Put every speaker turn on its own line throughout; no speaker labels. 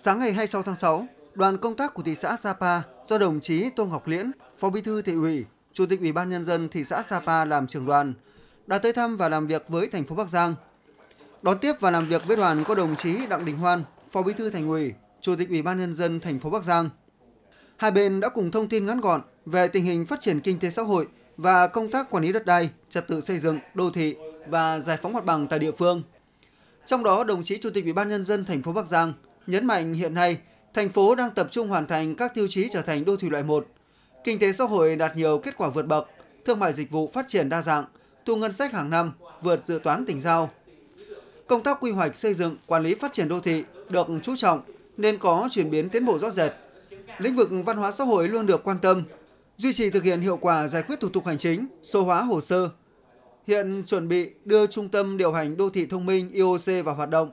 Sáng ngày 26 tháng 6, đoàn công tác của thị xã Sapa do đồng chí Tô Ngọc Liễn, Phó Bí thư thị ủy, Chủ tịch Ủy ban nhân dân thị xã Sapa làm trưởng đoàn, đã tới thăm và làm việc với thành phố Bắc Giang. Đón tiếp và làm việc với đoàn có đồng chí Đặng Đình Hoan, Phó Bí thư Thành ủy, Chủ tịch Ủy ban nhân dân thành phố Bắc Giang. Hai bên đã cùng thông tin ngắn gọn về tình hình phát triển kinh tế xã hội và công tác quản lý đất đai, trật tự xây dựng, đô thị và giải phóng mặt bằng tại địa phương. Trong đó, đồng chí Chủ tịch Ủy ban nhân dân thành phố Bắc Giang nhấn mạnh hiện nay, thành phố đang tập trung hoàn thành các tiêu chí trở thành đô thị loại 1. Kinh tế xã hội đạt nhiều kết quả vượt bậc, thương mại dịch vụ phát triển đa dạng, thu ngân sách hàng năm vượt dự toán tỉnh giao. Công tác quy hoạch xây dựng, quản lý phát triển đô thị được chú trọng nên có chuyển biến tiến bộ rõ rệt. Lĩnh vực văn hóa xã hội luôn được quan tâm, duy trì thực hiện hiệu quả giải quyết thủ tục hành chính, số hóa hồ sơ. Hiện chuẩn bị đưa Trung tâm Điều hành Đô thị Thông minh IOC vào hoạt động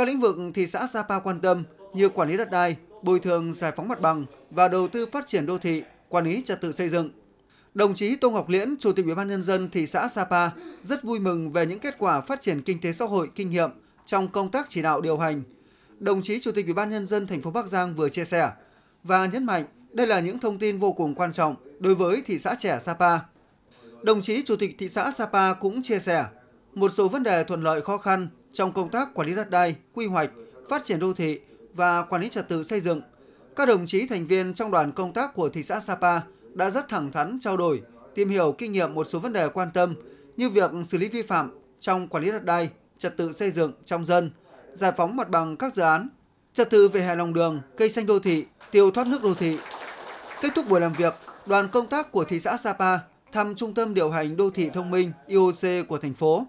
các lĩnh vực thị xã Sapa quan tâm như quản lý đất đai, bồi thường giải phóng mặt bằng và đầu tư phát triển đô thị, quản lý trật tự xây dựng. Đồng chí Tô Ngọc Liễn, Chủ tịch Ủy ban nhân dân thị xã Sapa rất vui mừng về những kết quả phát triển kinh tế xã hội kinh nghiệm trong công tác chỉ đạo điều hành. Đồng chí Chủ tịch Ủy ban nhân dân thành phố Bắc Giang vừa chia sẻ và nhấn mạnh đây là những thông tin vô cùng quan trọng đối với thị xã trẻ Sapa. Đồng chí Chủ tịch thị xã Sapa cũng chia sẻ một số vấn đề thuận lợi khó khăn trong công tác quản lý đất đai, quy hoạch, phát triển đô thị và quản lý trật tự xây dựng. Các đồng chí thành viên trong đoàn công tác của thị xã Sapa đã rất thẳng thắn trao đổi, tìm hiểu kinh nghiệm một số vấn đề quan tâm như việc xử lý vi phạm trong quản lý đất đai, trật tự xây dựng trong dân, giải phóng mặt bằng các dự án, trật tự về hè lòng đường, cây xanh đô thị, tiêu thoát nước đô thị. Kết thúc buổi làm việc, đoàn công tác của thị xã Sapa thăm Trung tâm Điều hành Đô thị Thông minh IOC của thành phố.